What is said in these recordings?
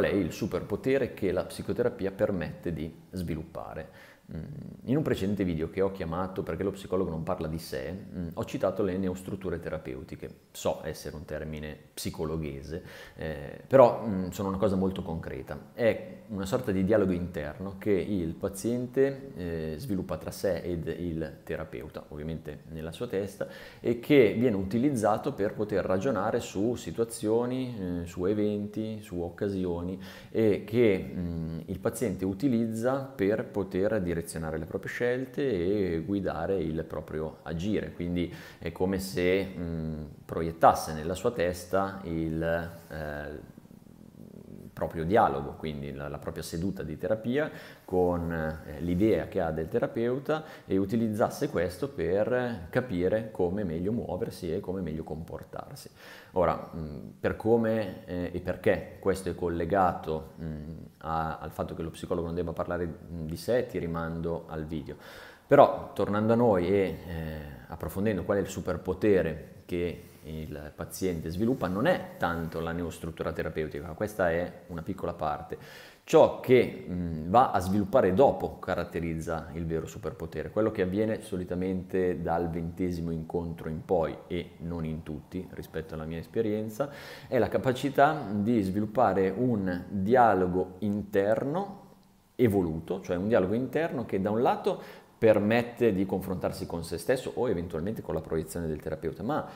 qual è il superpotere che la psicoterapia permette di sviluppare. Mm, in un precedente video che ho chiamato Perché lo psicologo non parla di sé, mm, ho citato le neostrutture terapeutiche. So essere un termine psicologhese, eh, però mh, mm, sono una cosa molto concreta. È una sorta di dialogo interno che il paziente eh, sviluppa tra sé ed il terapeuta, ovviamente nella sua testa, e che viene utilizzato per poter ragionare su situazioni, eh, su eventi, su occasioni e che mh, il paziente utilizza per poter dire direzionare le proprie scelte e guidare il proprio agire, quindi è come se mh, proiettasse nella sua testa il eh, proprio dialogo, quindi la, la, propria seduta di terapia con eh, l'idea che ha del terapeuta e utilizzasse questo per capire come meglio muoversi e come meglio comportarsi. Ora, mh, per come eh, e perché questo è collegato mh, a, al fatto che lo psicologo non debba parlare di sé, ti rimando al video. Però tornando a noi e eh, approfondendo qual è il superpotere che il paziente sviluppa, non è tanto la neostruttura terapeutica, questa è una piccola parte. Ciò che mh, va a sviluppare dopo caratterizza il vero superpotere, quello che avviene solitamente dal ventesimo incontro in poi e non in tutti rispetto alla mia esperienza, è la capacità di sviluppare un dialogo interno evoluto, cioè un dialogo interno che da un lato permette di confrontarsi con se stesso o eventualmente con la proiezione del terapeuta, ma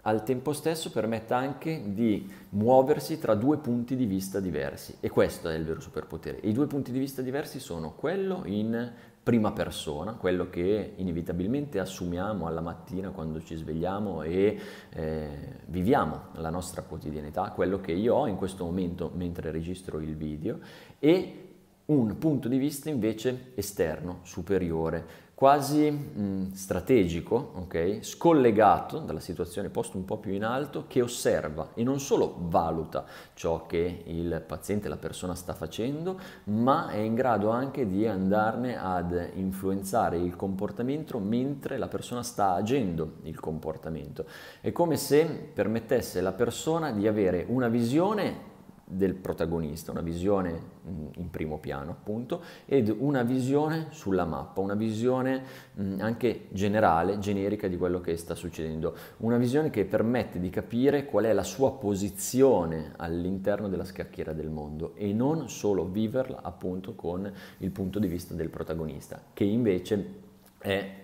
al tempo stesso permette anche di muoversi tra due punti di vista diversi e questo è il vero superpotere. I due punti di vista diversi sono quello in prima persona, quello che inevitabilmente assumiamo alla mattina quando ci svegliamo e eh, viviamo la nostra quotidianità, quello che io ho in questo momento mentre registro il video e un punto di vista invece esterno, superiore, quasi mh, mm, strategico, okay? scollegato dalla situazione posto un po' più in alto, che osserva e non solo valuta ciò che il paziente, la persona sta facendo, ma è in grado anche di andarne ad influenzare il comportamento mentre la persona sta agendo il comportamento. È come se permettesse alla persona di avere una visione del protagonista, una visione in primo piano appunto, ed una visione sulla mappa, una visione anche generale, generica di quello che sta succedendo, una visione che permette di capire qual è la sua posizione all'interno della scacchiera del mondo e non solo viverla appunto con il punto di vista del protagonista, che invece è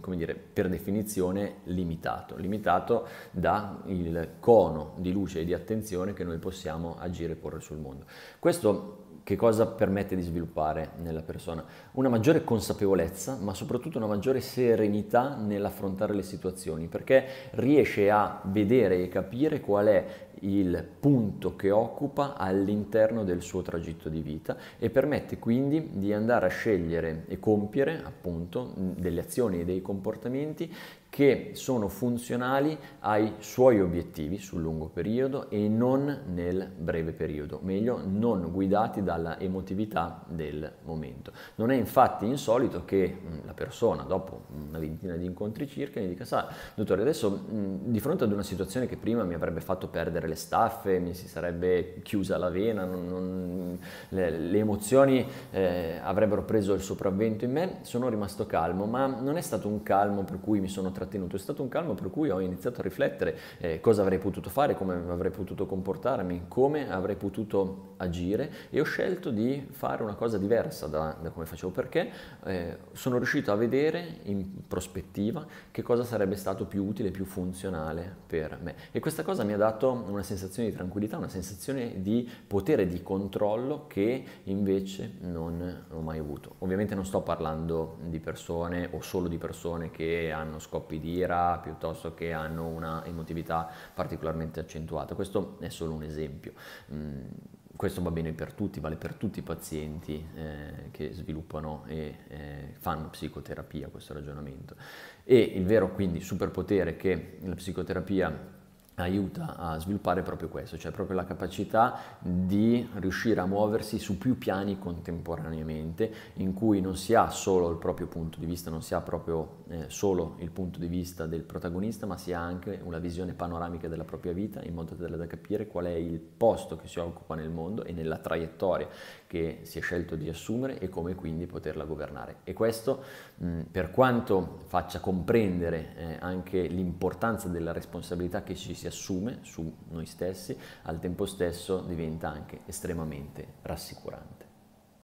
come dire, per definizione limitato, limitato dal cono di luce e di attenzione che noi possiamo agire e porre sul mondo. Questo che cosa permette di sviluppare nella persona? Una maggiore consapevolezza, ma soprattutto una maggiore serenità nell'affrontare le situazioni, perché riesce a vedere e capire qual è il punto che occupa all'interno del suo tragitto di vita e permette quindi di andare a scegliere e compiere appunto delle azioni e dei comportamenti che sono funzionali ai suoi obiettivi sul lungo periodo e non nel breve periodo, meglio non guidati dalla emotività del momento. Non è infatti insolito che mm, la persona dopo una ventina di incontri circa mi dica, sa, dottore, adesso mh, mm, di fronte ad una situazione che prima mi avrebbe fatto perdere le staffe, mi si sarebbe chiusa la vena, non, non, le, le, emozioni eh, avrebbero preso il sopravvento in me, sono rimasto calmo, ma non è stato un calmo per cui mi sono trattato trattenuto. È stato un calmo per cui ho iniziato a riflettere eh, cosa avrei potuto fare, come avrei potuto comportarmi, come avrei potuto agire e ho scelto di fare una cosa diversa da, da come facevo perché eh, sono riuscito a vedere in prospettiva che cosa sarebbe stato più utile, più funzionale per me. E questa cosa mi ha dato una sensazione di tranquillità, una sensazione di potere di controllo che invece non ho mai avuto. Ovviamente non sto parlando di persone o solo di persone che hanno scopi colpi di ira piuttosto che hanno una emotività particolarmente accentuata. Questo è solo un esempio. Mm, questo va bene per tutti, vale per tutti i pazienti eh, che sviluppano e eh, fanno psicoterapia questo ragionamento. E il vero quindi superpotere che la psicoterapia aiuta a sviluppare proprio questo, cioè proprio la capacità di riuscire a muoversi su più piani contemporaneamente, in cui non si ha solo il proprio punto di vista, non si ha proprio eh, solo il punto di vista del protagonista, ma si ha anche una visione panoramica della propria vita in modo tale da capire qual è il posto che si occupa nel mondo e nella traiettoria che si è scelto di assumere e come quindi poterla governare. E questo, mh, mm, per quanto faccia comprendere eh, anche l'importanza della responsabilità che ci si assume su noi stessi, al tempo stesso diventa anche estremamente rassicurante.